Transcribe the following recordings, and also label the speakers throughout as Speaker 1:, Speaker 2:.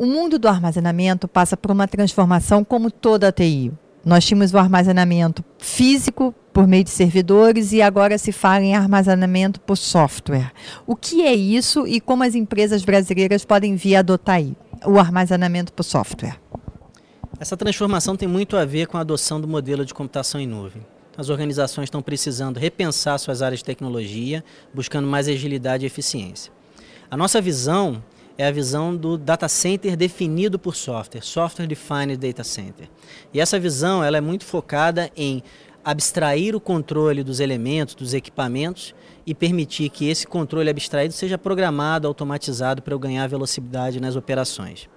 Speaker 1: O mundo do armazenamento passa por uma transformação como toda a TI. Nós tínhamos o armazenamento físico por meio de servidores e agora se fala em armazenamento por software. O que é isso e como as empresas brasileiras podem vir a adotar aí, o armazenamento por software?
Speaker 2: Essa transformação tem muito a ver com a adoção do modelo de computação em nuvem. As organizações estão precisando repensar suas áreas de tecnologia, buscando mais agilidade e eficiência. A nossa visão é a visão do data center definido por software, software defined data center. E essa visão ela é muito focada em abstrair o controle dos elementos, dos equipamentos e permitir que esse controle abstraído seja programado, automatizado para eu ganhar velocidade nas operações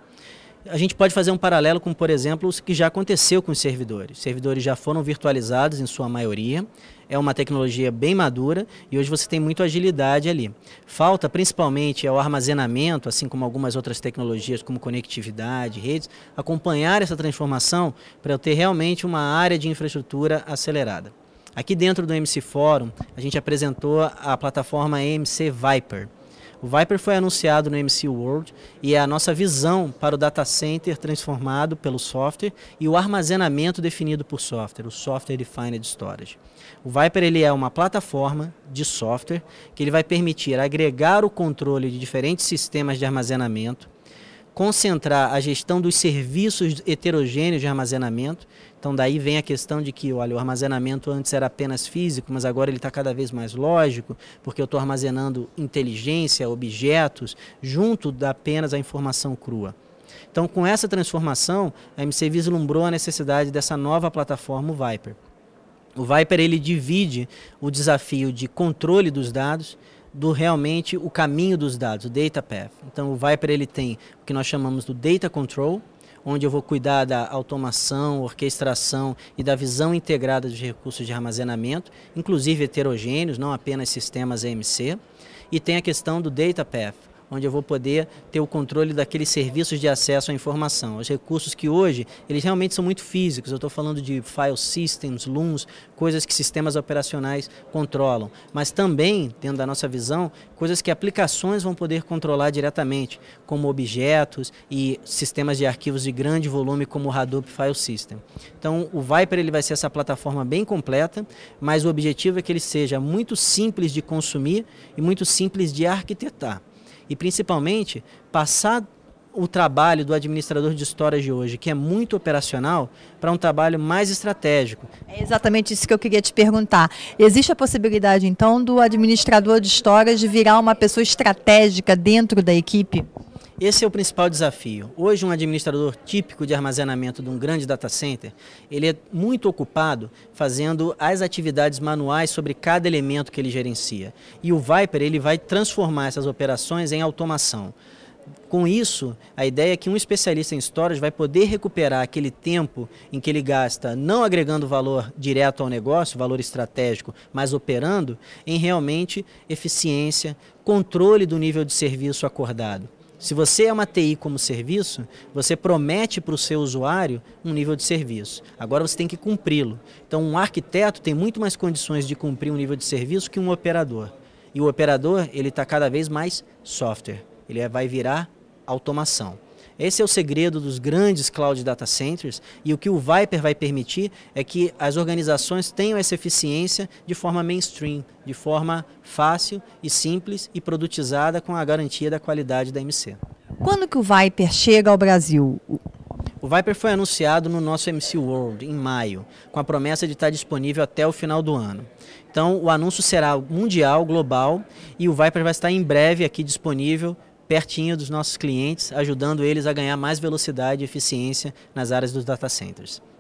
Speaker 2: a gente pode fazer um paralelo com, por exemplo, o que já aconteceu com os servidores. Os servidores já foram virtualizados em sua maioria, é uma tecnologia bem madura e hoje você tem muita agilidade ali. Falta principalmente é o armazenamento, assim como algumas outras tecnologias como conectividade, redes, acompanhar essa transformação para eu ter realmente uma área de infraestrutura acelerada. Aqui dentro do MC Forum, a gente apresentou a plataforma MC Viper. O Viper foi anunciado no MC World e é a nossa visão para o data center transformado pelo software e o armazenamento definido por software, o software defined storage. O Viper ele é uma plataforma de software que ele vai permitir agregar o controle de diferentes sistemas de armazenamento concentrar a gestão dos serviços heterogêneos de armazenamento. Então daí vem a questão de que, olha, o armazenamento antes era apenas físico, mas agora ele está cada vez mais lógico, porque eu estou armazenando inteligência, objetos, junto da apenas a informação crua. Então, com essa transformação, a MC vislumbrou a necessidade dessa nova plataforma, o Viper. O Viper ele divide o desafio de controle dos dados, do realmente o caminho dos dados, o data path. Então o Viper ele tem o que nós chamamos do data control, onde eu vou cuidar da automação, orquestração e da visão integrada dos recursos de armazenamento, inclusive heterogêneos, não apenas sistemas EMC. E tem a questão do data path, onde eu vou poder ter o controle daqueles serviços de acesso à informação. Os recursos que hoje, eles realmente são muito físicos, eu estou falando de file systems, looms, coisas que sistemas operacionais controlam, mas também, dentro da nossa visão, coisas que aplicações vão poder controlar diretamente, como objetos e sistemas de arquivos de grande volume, como o Hadoop File System. Então, o Viper ele vai ser essa plataforma bem completa, mas o objetivo é que ele seja muito simples de consumir e muito simples de arquitetar e principalmente passar o trabalho do administrador de histórias de hoje, que é muito operacional, para um trabalho mais estratégico.
Speaker 1: É exatamente isso que eu queria te perguntar. Existe a possibilidade, então, do administrador de histórias virar uma pessoa estratégica dentro da equipe?
Speaker 2: Esse é o principal desafio. Hoje, um administrador típico de armazenamento de um grande data center, ele é muito ocupado fazendo as atividades manuais sobre cada elemento que ele gerencia. E o Viper ele vai transformar essas operações em automação. Com isso, a ideia é que um especialista em storage vai poder recuperar aquele tempo em que ele gasta não agregando valor direto ao negócio, valor estratégico, mas operando em realmente eficiência, controle do nível de serviço acordado. Se você é uma TI como serviço, você promete para o seu usuário um nível de serviço. Agora você tem que cumpri-lo. Então, um arquiteto tem muito mais condições de cumprir um nível de serviço que um operador. E o operador, ele está cada vez mais software. Ele é, vai virar automação. Esse é o segredo dos grandes cloud data centers e o que o Viper vai permitir é que as organizações tenham essa eficiência de forma mainstream, de forma fácil e simples e produtizada com a garantia da qualidade da MC.
Speaker 1: Quando que o Viper chega ao Brasil?
Speaker 2: O Viper foi anunciado no nosso MC World em maio, com a promessa de estar disponível até o final do ano. Então, o anúncio será mundial, global, e o Viper vai estar em breve aqui disponível pertinho dos nossos clientes, ajudando eles a ganhar mais velocidade e eficiência nas áreas dos data centers.